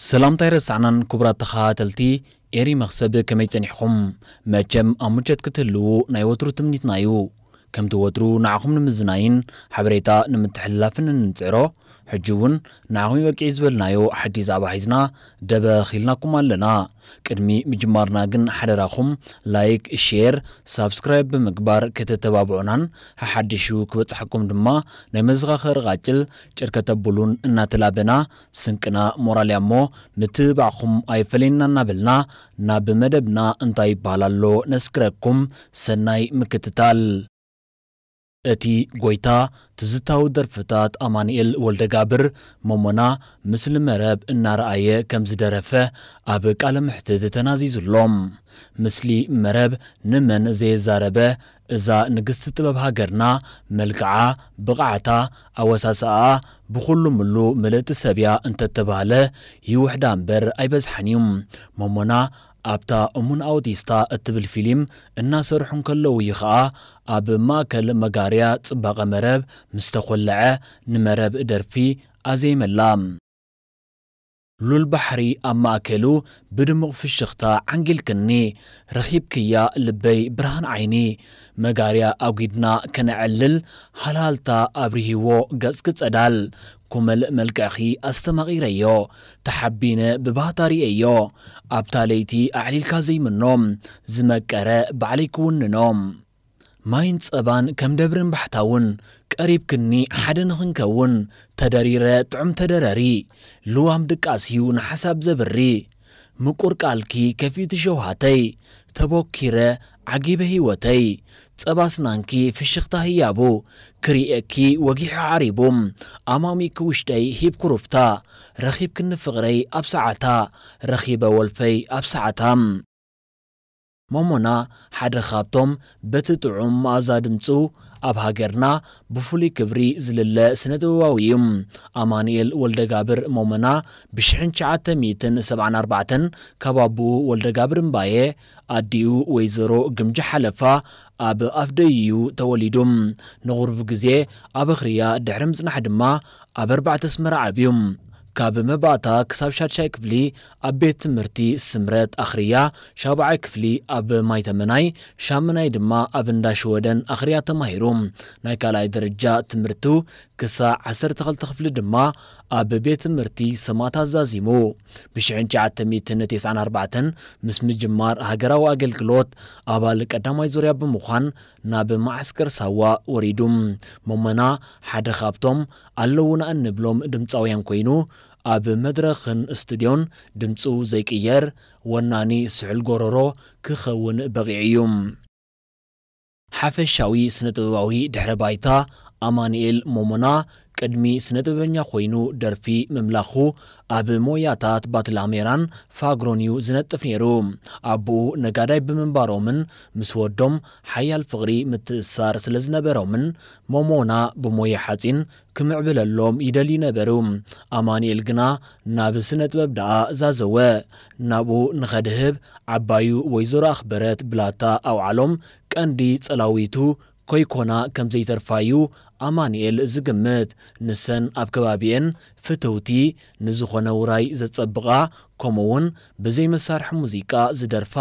ሰላምታ ይረሳዕናን ክቡራት ተኸታተልቲ ኤሪ መኽሰብ ከመይ ጸኒሕኹም መቸም ኣብ ምጀት ክትህልው ናይ ወትሩ ትምኒትና እዩ ከምቲ ወትሩ ንዓኹም ንምዝናይን ሓበሬታ ንምትሕልላፍን እንፅዕሮ ሕጂ እውን ንዓኹም ይበቂዒ ዝበልናዮ ሓዲስ ዛዕባ ሒዝና ደበ ኺልናኩም ኣለና ቅድሚ ምጅማርና ግን ሓደራኹም ላይክ ሼር ሳብስክራይብ ብምግባር ከተተባብዑናን ሓሓድሹ ክበፅሐኩም ድማ ናይ መዘኻኸሪ ቓጭል ጭርከተብሉን እናተላበና ስንቅና ሞራልያ እሞ ምትባዕኹም ኣይፈለየና እናበልና ናብ መደብና እንታይ ይበሃል ኣሎ ነስክረኩም ሰናይ ምክትታል እቲ ጎይታ ትዝታዊ ደርፍታት ኣማኒኤል ወልደጋብር ሞሞና ምስሊ መረብ እናረኣየ ከም ዝደረፈ ኣብ ቃለ ምሕትት ተናዚዙሎም ምስሊ መረብ ንመን ዘየዛረበ እዛ ንግስቲ ጥበብ ሃገርና መልክዓ ብቕዓታ ኣወሳስኣ ብኩሉ ምሉ ምልእቲ ሰብያ እንተተባሃለ ይውሕዳ እምበር ኣይበዝሐን እዩ ሞሞና ኣብታ እሙን ኣውቲስታ እትብል ፊልም እናሰርሑ እንከለዉ እዩ ኸኣ ኣብ ማእከል መጋርያ ጽባቐ መረብ ምስ ተኰልዐ ንመረብ ደርፊ ኣዘይመላ ሉል ባሕሪ ኣብ ማእከሉ ብድሙቕ ፍሽኽታ ዓንጊልክኒ ረኺብክያ ልበይ ብርሃን ዓይኒ መጋርያ ኣጒድና ከነዐልል ሃላልታ ኣብርሂዎ ገጽ ክጸዳል كمل ملكاخي استمغيريو تحبين ببهطريئيو ابتاليتي اعلي الكازي منوم زمكرة بعليكون نوم ماين صبان كم دبرن بحتاون قريب كني حدن خنكون تدريره طعم تدرري لوام دقاسيون حساب زبري مقور قالكي كفيت شوهاتي تبوكيره عجيبه هيوتي نانكي في الشخطة هيابو اكي وجيح عريبوم أمامي كوشتي هيب كروفتا رخيب كن فغري أبسعتا رخيب والفي أبسعتام ሞሞና ሓደ ካብቶም በቲ ጥዑም መኣዛ ድምፁ ኣብ ሃገርና ብፍሉይ ክብሪ ዝልለ ስነ ጥበባዊ እዩ ኣማኑኤል ወልደጋብር ሞሞና ብ 974 ካብ ወልደጋብር እምባየ ኣዲኡ ወይዘሮ ግምጃ ሓለፋ ኣብ ኣፍደይዩ ተወሊዱ ንቕርቡ ግዜ ኣብ ኣኽርያ ድሕሪ ምጽናሕ ድማ ኣብ ኣርባዕተ ስመራ ዓብዩ ካብ መባእታ ክሳብ ሻድሻይ ክፍሊ ኣብ ቤት ትምህርቲ ስምረት ኣኽርያ ሻብዓይ ክፍሊ ኣብ ማይ ተመናይ ሻምናይ ድማ ኣብ እንዳሸወደን ኣኽርያ ተማሂሩ ናይ ካልኣይ ደረጃ ትምህርቱ ክሳብ 12 ክፍሊ ድማ ኣብ ቤት ትምህርቲ ሰማታት ዛዚሙ ብ 994 ምስ ምጅማር ሃገራዊ ኣገልግሎት ኣባል ቀዳማይ ዙርያ ብምዃን ናብ ማዓስከር ሳዋ ወሪዱ መመና ሓደ ካብቶም ኣለውና እንብሎም ድምፃውያን ኮይኑ ኣብ መድረኽን እስትድዮን ድምፁ ዘይቅየር ወናኒ ስዕል ጎረሮ ክኸውን በቂዑ እዩ ሓፈሻዊ ስነ ጥበባዊ ድሕረ ባይታ ኣማኒኤል ሞሞና ቅድሚ ስነ ጥበበኛ ኮይኑ ደርፊ ምምላኹ ኣብ ሞያታት ባትላሜራን እዩ ዝነጥፍ ነይሩ ኣቦኡ ነጋዳይ ብምንባሮምን ምስ ወዶም ሓያል ፍቕሪ ምትእሳር ስለ ዝነበሮምን ሞሞና ብሞየ ሓፂን ክምዕብለሎም ይደልዩ ነበሩ ኣማኒኤል ግና ናብ ስነ ጥበብ ደኣ ዛዘወ ናብኡ ንኸድህብ ዓባዩ ወይዘሮ ኣኽበረት ብላታ ኣውዓሎም ቀንዲ ጸላዊቱ ኮይኮና ከም ዘይተርፋዩ ኣማኒኤል ዝግምት ንሰን ኣብ ከባቢአን ፍትውቲ ንዝኾነ ውራይ ዘጸብቓ ከምኡ ውን ብዘይ መሳርሒ ሙዚቃ ዝደርፋ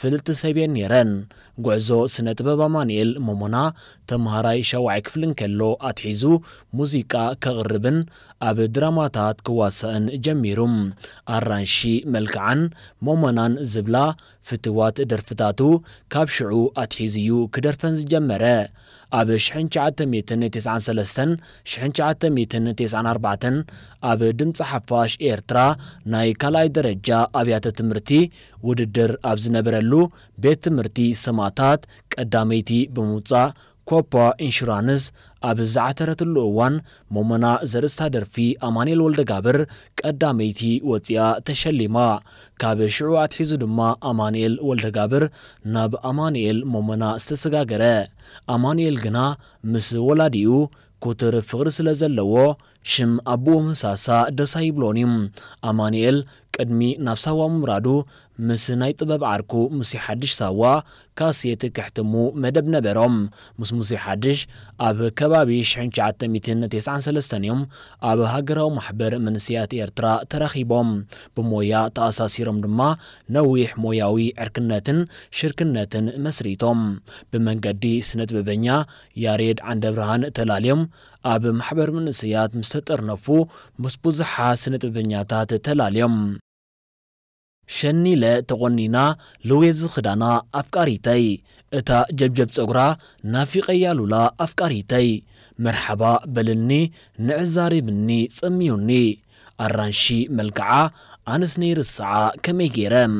ፍልጥቲ ሰብ የን ነይረን ጉዕዞ ስነ ጥበብ ኣማኒኤል ሞሞና ተምሃራይ ሻዋዓይ ክፍልን ከሎ ኣትሒዙ ሙዚቃ ከቕርብን ኣብ ድራማታት ክዋስአን ጀሚሩ ኣራንሺ መልክዓን ሞሞናን ዝብላ ፍትዋት ደርፍታቱ ካብ ሽዑ ኣትሒዝ እዩ ክደርፈን ዝጀመረ ኣብ 1993 ኣብ ድምፂ ሓፋሽ ኤርትራ ናይ ካልኣይ ደረጃ ኣብያተ ትምህርቲ ውድድር ኣብ ዝነበረሉ ቤት ትምህርቲ ስማታት ቀዳመይቲ ብምውፃእ ኮፓ ኢንሹራንስ ኣብ ዝዓተረትሉ እዋን ሞመና ዘርእስታ ደርፊ ኣማንኤል ጋብር ቀዳመይቲ ወፂኣ ተሸሊማ ካብ ሽዑ ኣትሒዙ ድማ ኣማንኤል ጋብር ናብ ኣማንኤል ሞመና ዝተሰጋገረ ኣማንኤል ግና ምስ ወላዲኡ ኩትር ፍቕሪ ስለ ዘለዎ ሽም ኣቦኡ ምሳሳ ደሳ ይብሎን እዩ ኣማንኤል ቅድሚ ናብ ሳዋ ምምራዱ ምስ ናይ ጥበብ ዓርኩ ሙሴ ሓድሽ ሳዋ ካሴት ክሕትሙ መደብ ነበሮም ምስ ሙሴ ሓድሽ ኣብ ከባቢ 1993 እዮም ኣብ ሃገራዊ ማሕበር መንስያት ኤርትራ ተረኺቦም ብሞያ ተኣሳሲሮም ድማ ነዊሕ ሞያዊ ዕርክነትን ሽርክነትን መስሪቶም ብመንገዲ ስነ ጥበበኛ ያሬድ ዓንደብርሃን ተላልዮም ኣብ ማሕበር መንስያት ምስ ተጠርነፉ ምስ ብዙሓት ስነ ጥበበኛታት ተላልዮም ሸኒ ለ ተቆኒና ልዌዝ ክዳና ኣፍቃሪተይ እታ ጀብጀብ ፀጉራ ሉላ ኣፍቃሪተይ መርሓባ በልኒ ንዕዛሪብኒ ጽምዩኒ ኣራንሺ መልክዓ ኣንስ ነይርስዓ ከመይ ገይረም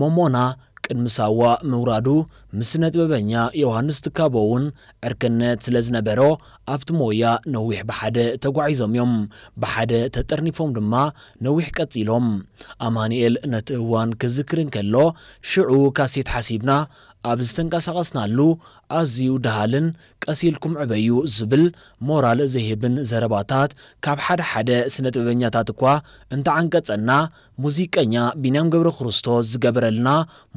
ሞሞና مساوا مورادو مسنت ببنيا يوهانس تكابون اركنت لزنبرو ابتمويا نويح بحد تقعيزم يوم تترني تترنفوم دما نويح كتيلوم امانيل نتوان كذكرن كلو شعو كاسيت حسيبنا ኣብ ዝተንቀሳቐስናሉ ኣዝዩ ደሃልን ቀሲልኩም ዕበዩ ዝብል ሞራል ዘይህብን ዘረባታት ካብ ሓደ ሓደ ስነ ጥበበኛታት እኳ እንተዓንቀጸና ሙዚቀኛ ቢንያም ገብረ ክርስቶስ ዝገበረልና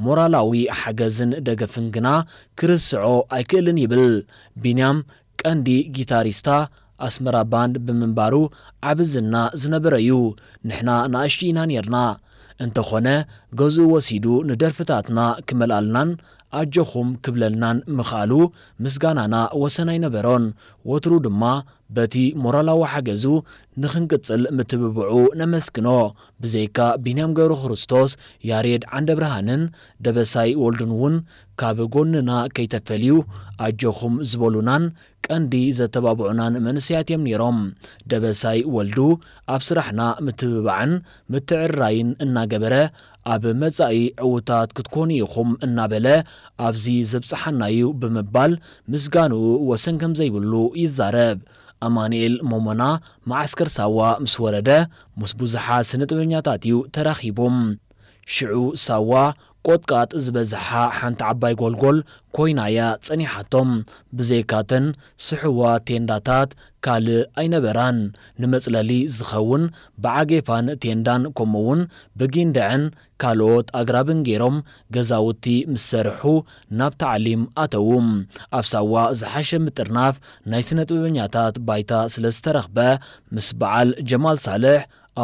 ሞራላዊ ሓገዝን ደገፍን ግና ክርስዖ ኣይክእልን ይብል ቢንያም ቀንዲ ጊታሪስታ ኣስመራ ባንድ ብምንባሩ ዓብዝና ዝነበረ እዩ ንሕና ንኣሽቲ ኢና ነርና እንተኾነ ገዝኡ ወሲዱ ንደርፍታትና ክመልኣልናን ኣጀኹም ክብለልናን ምኽኣሉ ምስጋናና ወሰናይ ነበሮን ወትሩ ድማ በቲ ሞራላዊ ሓገዙ ንኽንቅጽል ምትብብዑ ነመስግኖ ብዘይካ ቢንያም ገብሪ ክርስቶስ ያሬድ ዓንደ ብርሃንን ደበሳይ ወልድን እውን ካብ ጐንና ከይተፈልዩ ኣጀኹም ዝበሉናን ቀንዲ ዘተባብዑናን መንስያት እዮም ነይሮም ደበሳይ ወልዱ ኣብ ስራሕና ምትብባዕን ምትዕራይን እናገበረ ኣብ መጻኢ ዕውታት ክትኮኑ ኢኹም እናበለ ኣብዚ ዘብፅሓናዩ ብምባል ምስጋንኡ ወሰን ከም ዘይብሉ ይዛረብ ኣማኒኤል ሞሞና ማዓስከር ሳዋ ምስ ወረደ ምስ ብዙሓት ስነጥበኛታት እዩ ተራኺቦም ሽዑ ሳዋ ቆጥቃጥ ዝበዝሓ ሓንቲ ዓባይ ጎልጎል ኮይና እያ ጸኒሓቶም ብዘይካተን ስሕዋ ቴንዳታት ካልእ ኣይነበራን ንመጽለሊ ዝኸውን ብዓጌፋን ቴንዳን ከምኡውን ብጊንድዕን ካልኦት ኣግራብን ገይሮም ገዛውቲ ምስ ሰርሑ ናብ ተዓሊም ኣተዉ ኣብ ሳዋ ዝሓሸ ምጥርናፍ ናይ ስነ ጥበበኛታት ባይታ ስለ ዝተረኽበ ምስ በዓል ጀማል ሳልሕ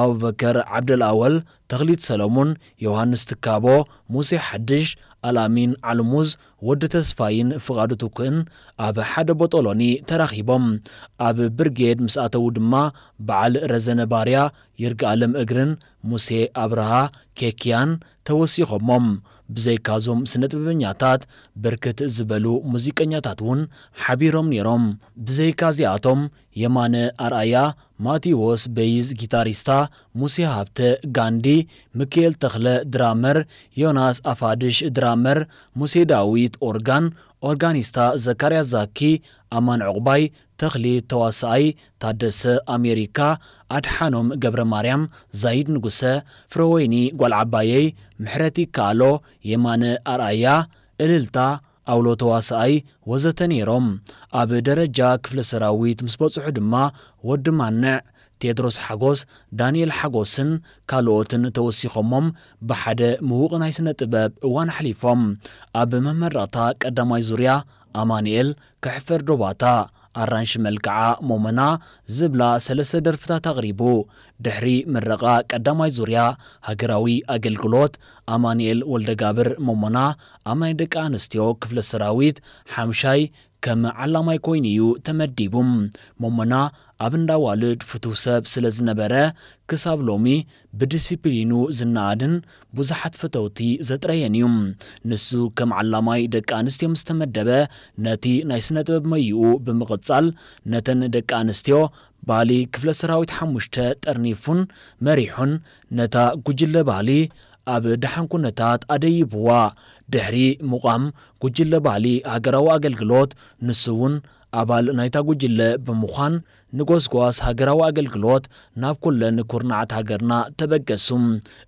أبو بكر عبد الأول تغليد سلمون يوهانس تكابو موسى حدش ኣላሚን ዓልሙዝ ወዲ ተስፋይን ፍቓዱ ትኩእን ኣብ ሓደ ቦጠሎኒ ተራኺቦም ኣብ ብርጌድ ኣተዉ ድማ በዓል ረዘነ ባርያ ይርግኣለም እግርን ሙሴ ኣብርሃ ኬክያን ተወሲኾሞም ብዘይካዞም ስነጥበበኛታት ብርክት ዝበሉ ሙዚቀኛታት እውን ሓቢሮም ነይሮም ብዘይካ እዚኣቶም የማነ ኣርኣያ ማቲዎስ በይዝ ጊታሪስታ ሙሴ ሃብተ ጋንዲ ምክኤል ተኽለ ድራመር ዮናስ ኣፋድሽ ድራ ታምር፣ ሙሴ ዳዊት ኦርጋን፣ ኦርጋኒስታ ዘካርያ ዛኪ፣ ኣማን ዕቑባይ ተኽሊ ተዋሳኣይ ታደሰ ኣሜሪካ ኣድሓኖም ገብረ ማርያም ዛይድ ንጉሰ ፍረወይኒ ጓል ዓባየይ ምሕረቲ ካኣሎ የማነ ኣርኣያ እልልታ ኣውሎ ተዋሳኣይ ወዘተ ነይሮም ኣብ ደረጃ ክፍለ ሰራዊት ምስ በጽሑ ድማ ወዲ ማንዕ ቴድሮስ ሓጎስ ዳንኤል ሓጎስን ካልኦትን ተወሲኾሞም ብሓደ ምሁቕ ናይ ስነ ጥበብ እዋን ሓሊፎም ኣብ መመረቕታ ቀዳማይ ዙርያ ኣማኒኤል ክሕፈር ዶባታ ኣራንሺ መልክዓ ሞመና ዝብላ ሰለስተ ደርፍታት ኣቕሪቡ ድሕሪ ምረቓ ቀዳማይ ዙርያ ሃገራዊ ኣገልግሎት ኣማኒኤል ወልደጋብር ሞሞና ኣብ ናይ ደቂ ኣንስትዮ ክፍለ ሰራዊት ሓምሻይ ከም ዓላማይ ኮይኑ እዩ ተመዲቡ ሞሞና አብንዳ ዋልድ ፍቱህ ሰብ ስለ ዝነበረ ክሳብ ሎሚ ብዲስፕሊኑ ዝናኣድን ብዙሓት ፍተውቲ ዘጥረየን እዩ ንሱ ከም ዓላማይ ደቂ ኣንስትዮ ምስ ተመደበ ነቲ ናይ ስነ ጥበብ መይኡ ብምቕጻል ነተን ደቂ ኣንስትዮ ባህሊ ክፍለ ሰራዊት ሓሙሽተ ጠርኒፉን መሪሑን ነታ ጉጅለ ባህሊ ኣብ ደሓን ኩነታት ኣደይብዋ ድሕሪ ምቋም ጉጅለ ባህሊ ሃገራዊ ኣገልግሎት ንሱ እውን ኣባል ናይታ ጉጅለ ብምዃን ንጐስጓስ ሃገራዊ ኣገልግሎት ናብ ኵለን ኩርናዓት ሃገርና ተበገሱ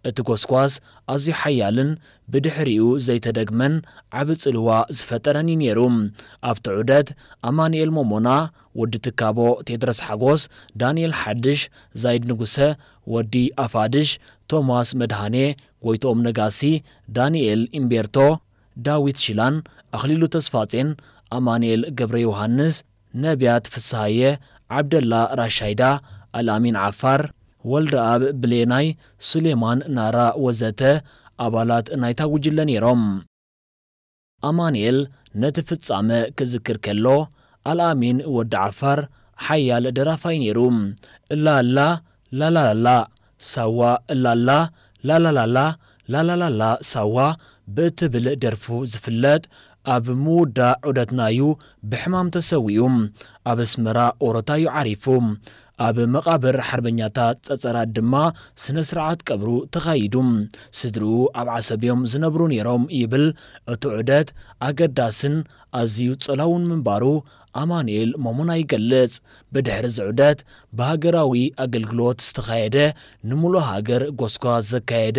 እቲ ጐስጓስ ኣዝዩ ሓያልን ብድሕሪኡ ዘይተደግመን ዓብ ጽልዋ ዝፈጠረን እዩ ነይሩ ኣብቲ ዑደት ኣማንኤል ሞሞና ወዲ ትካቦ ቴድሮስ ሓጎስ ዳንኤል ሓድሽ ዛይድ ንጉሰ ወዲ ኣፋድሽ ቶማስ መድሃኔ ጐይቶኦም ነጋሲ ዳንኤል ኢምቤርቶ ዳዊት ሺላን፣ አክሊሉ ተስፋጼን፣ አማኑኤል ገብረ ዮሐንስ፣ ነቢያት ፍስሐየ፣ ዓብደላ ራሻይዳ፣ አልአሚን ዓፋር፣ ወልደ ኣብ ብሌናይ፣ ሱሌማን ናራ ወዘተ ኣባላት ናይታ ጉጅለ ነይሮም። ኣማንኤል ነቲ ፍጻመ ክዝክር ከሎ ኣልኣሚን ወዲ ዓፋር ሓያል ደራፋይ ነይሩ እላላ ላላላላ ሳዋ እላላ ላላላላ ላላላላ ሳዋ ብትብል ደርፉ ዝፍለጥ ኣብ ምውዳእ ዑደትናዩ ብሕማም ተሰዊኡ ኣብ ኣስመራ ኦሮታዩ ዓሪፉ ኣብ መቓብር ሓርበኛታት ጸጸራት ድማ ስነ ስርዓት ቀብሩ ተኻይዱ ስድርኡ ኣብ ዓሰብዮም ዝነብሩ ነይሮም ይብል እቲ ዑደት ኣገዳስን ኣዝዩ ጸላውን ምንባሩ ኣማንኤል ሞሙና ይገልጽ ብድሕሪ ዝዑደት ብሃገራዊ ኣገልግሎት ዝተኻየደ ንምሉእ ሃገር ጐስጓ ዘካየደ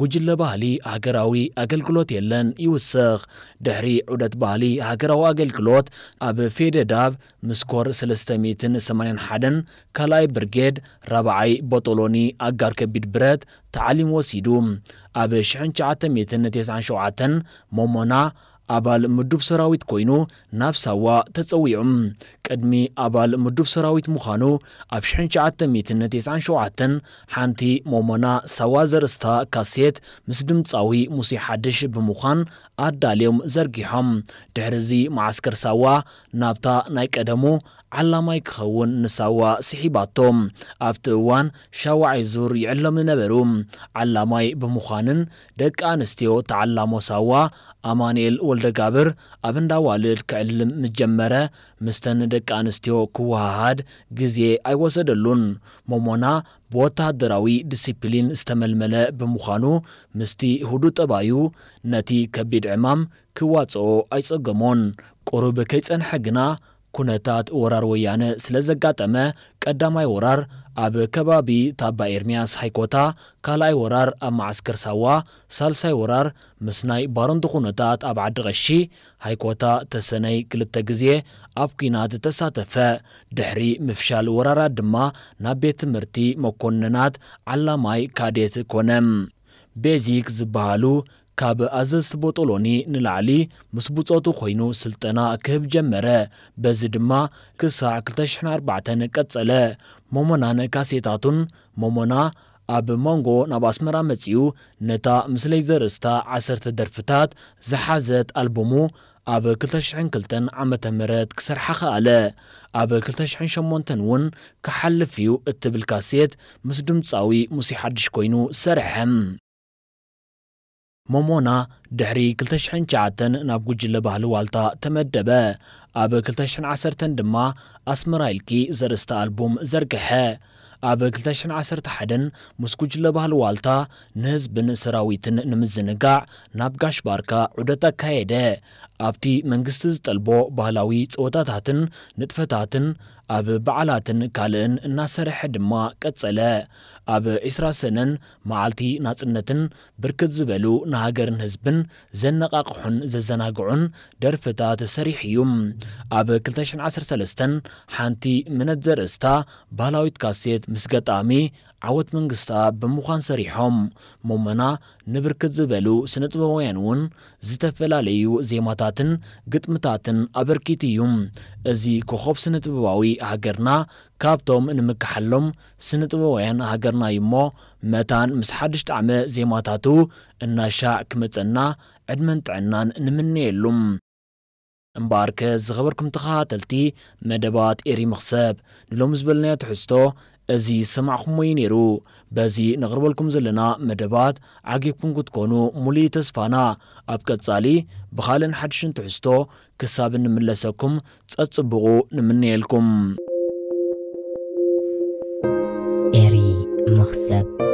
ጕጅለ ባህሊ ሃገራዊ ኣገልግሎት የለን ይውስኽ ድሕሪ ዑደት ባህሊ ሃገራዊ ኣገልግሎት ኣብ ፌደዳብ ምስኮር 381 ካልኣይ ብርጌድ ራብዓይ ቦጦሎኒ ኣጋር ከቢድ ብረት ተዓሊም ወሲዱ ኣብ 997 ሞሞና ኣባል ምዱብ ሰራዊት ኮይኑ ናብ ሳዋ ተፀዊዑ ቅድሚ ኣባል ምዱብ ሰራዊት ምዃኑ ኣብ 1997 ሓንቲ ሞሞና ሳዋ ዘርእስታ ካሴት ምስ ድምፃዊ ሙሴ ሓድሽ ብምዃን ኣዳልዮም ዘርጊሖም ድሕሪዚ ማዓስከር ሳዋ ናብታ ናይ ቀደሙ ዓላማይ ክኸውን ንሳዋ ስሒባቶም ኣብቲ እዋን ሻዋዓይ ዙር ይዕሎም ነበሩ ዓላማይ ብምዃንን ደቂ ኣንስትዮ ተዓላሞ ሳዋ ኣማንኤል ወልደ ኣብ እንዳዋልድ ክዕልም ምጀመረ ጀመረ ምስተን ደቂ ኣንስትዮ ክወሃሃድ ግዜ ኣይወሰደሉን ሞሞና ብወታደራዊ ዲስፕሊን ዝተመልመለ ብምዃኑ ምስቲ ህዱእ ጠባዩ ነቲ ከቢድ ዕማም ክዋጽኦ ኣይጸገሞን ቁሩብ ከይጸንሐ ግና ኩነታት ወራር ወያነ ስለ ዘጋጠመ ቀዳማይ ወራር ኣብ ከባቢ ታባ ኤርምያስ ሃይኮታ ካልኣይ ወራር ኣብ ማዓስከር ሳዋ ሳልሳይ ወራር ምስ ናይ ባሮንቱ ኩነታት ኣብ ዓዲ ቐሺ ሃይኮታ ተሰነይ ክልተ ግዜ ኣብ ኩናት ተሳተፈ ድሕሪ ምፍሻል ወራራት ድማ ናብ ቤት ትምህርቲ መኮንናት ዓላማይ ካዴት ኮነም ቤዚክ ዝበሃሉ ካብ ኣዘዝቲ ቦጦሎኒ ንላዕሊ ምስ ብፆቱ ኮይኑ ስልጠና ክህብ ጀመረ በዚ ድማ ክሳዕ 204 ቀጸለ ሞሞናን ካሴታቱን ሞሞና ኣብ መንጎ ናብ ኣስመራ መጺኡ ነታ ምስለይ ዘርእስታ 1 ደርፍታት ዝሓዘት ኣልበሙ ኣብ 202 ዓ ም ክሰርሓ ኸኣለ ኣብ 208 እውን ክሓልፍ እዩ እትብል ካሴት ምስ ድምፃዊ ሙሴ ሓድሽ ኮይኑ ሰርሐ ሞሞና ድሕሪ 209 ናብ ጉጅለ ባህሊ ዋልታ ተመደበ ኣብ 210 ድማ ኣስመራ ኢልኪ ዘርእስተ ኣልቡም ዘርግሐ ኣብ 211 ምስ ጉጅለ ባህሊ ዋልታ ንህዝብን ሰራዊትን ንምዝንጋዕ ናብ ጋሽ ባርካ ዑደት ኣካየደ ኣብቲ መንግስቲ ዝጠልቦ ባህላዊ ፀወታታትን ንጥፈታትን ኣብ በዓላትን ካልእን እናሰርሐ ድማ ቀጸለ ኣብ 20 ሰነን መዓልቲ ናጽነትን ብርክት ዝበሉ ንሃገርን ህዝብን ዘነቓቕሑን ዘዘናግዑን ደርፍታት ሰሪሕ እዩ ኣብ 213 ሓንቲ ምነት ዘርእስታ ባህላዊት ካሴት ምስ ገጣሚ ዓወት መንግስታ ብምዃን ሰሪሖም ሞመና ንብርክት ዝበሉ ስነ ጥበባውያን እውን ዝተፈላለዩ ዜማታትን ግጥምታትን ኣበርኪት እዩ እዚ ኮኸብ ስነ ጥበባዊ ሃገርና ካብቶም ንምካሓሎም ስነ ጥበባውያን ሃገርና እዩ እሞ መታን ምስ ሓድሽ ጣዕመ ዜማታቱ እናሻዕ ክመፀና ዕድመን ጥዕናን ንምንየሉ እምበኣርከ ዝኸበርኩም ተኸታተልቲ መደባት ኤሪ መኽሰብ ንሎሚ ዝበልናዮ ትሕዝቶ ازي سمعكم وينيرو بازي نغرب لكم زلنا مدبات عقيبكم كتكونو مولي تسفانا ابكت صالي بخالن حدشن تحستو كساب نملسكم تصبغو نمنيلكم إري مخسب